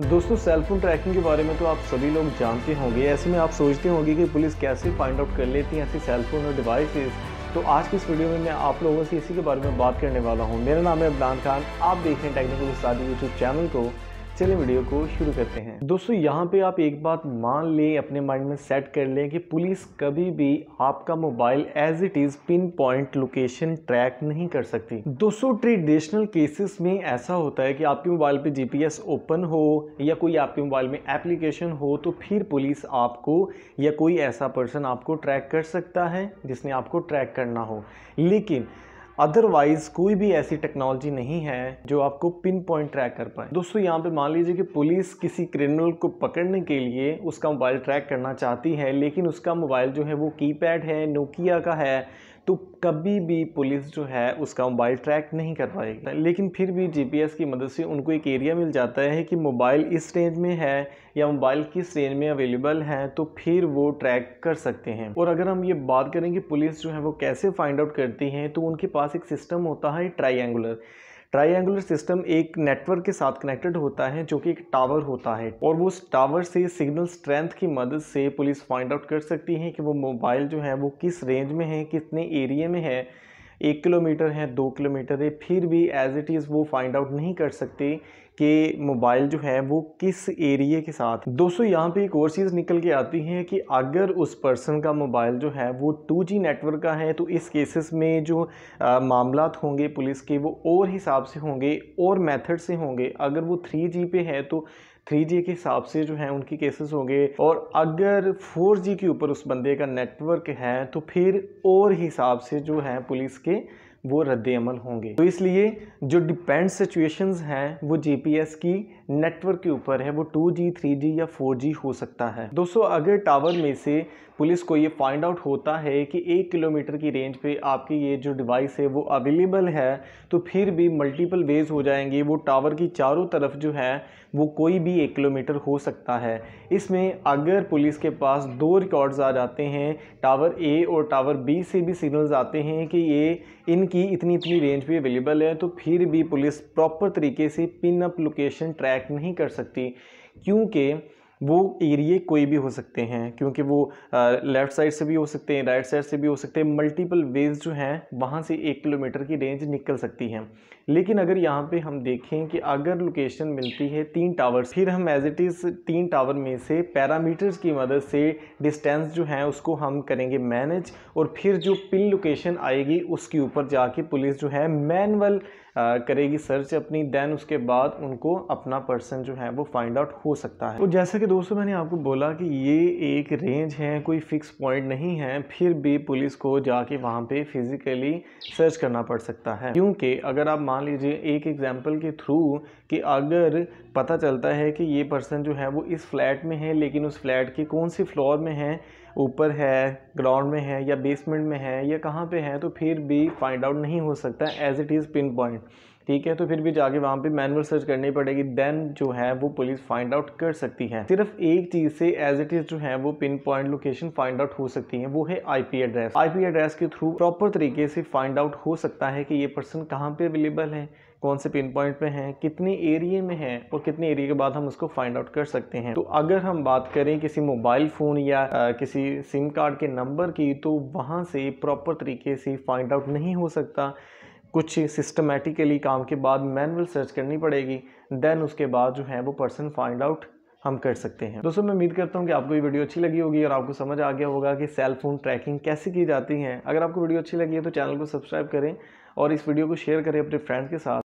दोस्तों cellphone trekking के बारे में तो आप सभी लोग जानते होंगे ऐसे में आप सोचते होंगे कि पुलिस कैसे फाइंड आउट कर लेती है ऐसे सेलफोन और डिवाइसेस तो आज की इस वीडियो में मैं आप लोगों से इसी के बारे में बात करने वाला हूँ मेरा नाम है अब्दान खान आप देख रहे हैं टेक्निकल स्टाडी यूट्यूब चैनल को चलिए वीडियो को शुरू करते हैं दोस्तों यहाँ पे आप एक बात मान लें अपने माइंड में सेट कर लें कि पुलिस कभी भी आपका mobile as it is pin point location track नहीं कर सकती दोस्तों ट्रेडिशनल केसेस में ऐसा होता है कि आपके मोबाइल पे जीपीएस ओपन हो या कोई आपके मोबाइल में एप्लीकेशन हो तो फिर पुलिस आपको या कोई ऐसा पर्सन आपको ट्रैक कर सकता है जिसने आपको ट्रैक करना हो लेकिन अदरवाइज़ कोई भी ऐसी टेक्नोलॉजी नहीं है जो आपको पिन पॉइंट ट्रैक कर पाए दोस्तों यहाँ पे मान लीजिए कि पुलिस किसी क्रिमिनल को पकड़ने के लिए उसका मोबाइल ट्रैक करना चाहती है लेकिन उसका मोबाइल जो है वो कीपैड है नोकिया का है तो कभी भी पुलिस जो है उसका मोबाइल ट्रैक नहीं कर पाएगी लेकिन फिर भी जीपीएस की मदद से उनको एक एरिया मिल जाता है कि मोबाइल इस रेंज में है या मोबाइल किस रेंज में अवेलेबल है तो फिर वो ट्रैक कर सकते हैं और अगर हम ये बात करें कि पुलिस जो है वो कैसे फाइंड आउट करती हैं तो उनके पास एक सिस्टम होता है ट्राइंगुलर ट्राइंगुलर सिस्टम एक नेटवर्क के साथ कनेक्टेड होता है जो कि एक टावर होता है और वो उस टावर से सिग्नल स्ट्रेंथ की मदद से पुलिस फाइंड आउट कर सकती है कि वो मोबाइल जो है वो किस रेंज में है कितने एरिए में है एक किलोमीटर है दो किलोमीटर है फिर भी एज़ इट इज़ वो फाइंड आउट नहीं कर सकते कि मोबाइल जो है वो किस एरिए के साथ दोस्तों यहाँ पे एक और चीज़ निकल के आती है कि अगर उस पर्सन का मोबाइल जो है वो 2G नेटवर्क का है तो इस केसेस में जो मामला होंगे पुलिस के वो और हिसाब से होंगे और मेथड से होंगे अगर वो 3G पे है तो थ्री जी के हिसाब से जो है उनकी केसेस होंगे और अगर फोर जी के ऊपर उस बंदे का नेटवर्क है तो फिर और हिसाब से जो है पुलिस के वो अमल होंगे तो इसलिए जो डिपेंड सिचुएशंस हैं वो जीपीएस की नेटवर्क के ऊपर है वो 2G, 3G या 4G हो सकता है दोस्तों अगर टावर में से पुलिस को ये फाइंड आउट होता है कि एक किलोमीटर की रेंज पे आपकी ये जो डिवाइस है वो अवेलेबल है तो फिर भी मल्टीपल वेज हो जाएंगे वो टावर की चारों तरफ जो है वो कोई भी एक किलोमीटर हो सकता है इसमें अगर पुलिस के पास दो रिकॉर्ड्स आ जाते हैं टावर ए और टावर बी से भी सिग्नल्स आते हैं कि ये इन की इतनी इतनी रेंज भी अवेलेबल है तो फिर भी पुलिस प्रॉपर तरीके से पिन अप लोकेशन ट्रैक नहीं कर सकती क्योंकि वो एरिए कोई भी हो सकते हैं क्योंकि वो लेफ़्ट साइड से भी हो सकते हैं राइट साइड से भी हो सकते हैं मल्टीपल वेज जो हैं वहाँ से एक किलोमीटर की रेंज निकल सकती है लेकिन अगर यहाँ पे हम देखें कि अगर लोकेशन मिलती है तीन टावर फिर हम एज इट इज़ तीन टावर में से पैरामीटर्स की मदद से डिस्टेंस जो है उसको हम करेंगे मैनेज और फिर जो पिन लोकेशन आएगी उसके ऊपर जाके पुलिस जो है मैनुअल करेगी सर्च अपनी देन उसके बाद उनको अपना पर्सन जो है वो फाइंड आउट हो सकता है और तो जैसा कि दोस्तों मैंने आपको बोला कि ये एक रेंज है कोई फिक्स पॉइंट नहीं है फिर भी पुलिस को जाके वहाँ पे फिज़िकली सर्च करना पड़ सकता है क्योंकि अगर आप मान लीजिए एक एग्जांपल के थ्रू कि अगर पता चलता है कि ये पर्सन जो है वो इस फ्लैट में है लेकिन उस फ्लैट के कौन सी फ्लोर में है ऊपर है ग्राउंड में है या बेसमेंट में है या कहाँ पर है तो फिर भी फाइंड आउट नहीं हो सकता as it is pin point ठीक है तो फिर भी जाके वहाँ पे मैनुअल सर्च करनी पड़ेगी देन जो है वो पुलिस फाइंड आउट कर सकती है सिर्फ एक चीज़ से एज इट इज़ जो है वो pin point location find out हो सकती है वो है आईपी एड्रेस आईपी एड्रेस के थ्रू प्रॉपर तरीके से फाइंड आउट हो सकता है कि ये पर्सन कहाँ पे अवेलेबल है कौन से पिन पॉइंट पे हैं कितने एरिए में हैं और कितने एरिए के बाद हम उसको फाइंड आउट कर सकते हैं तो अगर हम बात करें किसी मोबाइल फ़ोन या आ, किसी सिम कार्ड के नंबर की तो वहाँ से प्रॉपर तरीके से फाइंड आउट नहीं हो सकता कुछ सिस्टमेटिकली काम के बाद मैनुअल सर्च करनी पड़ेगी देन उसके बाद जो है वो पर्सन फाइंड आउट हम कर सकते हैं दोस्तों मैं उम्मीद करता हूँ कि आपको ये वीडियो अच्छी लगी होगी और आपको समझ आ गया होगा कि सेल फोन ट्रैकिंग कैसे की जाती है अगर आपको वीडियो अच्छी लगी है तो चैनल को सब्सक्राइब करें और इस वीडियो को शेयर करें अपने फ्रेंड्स के साथ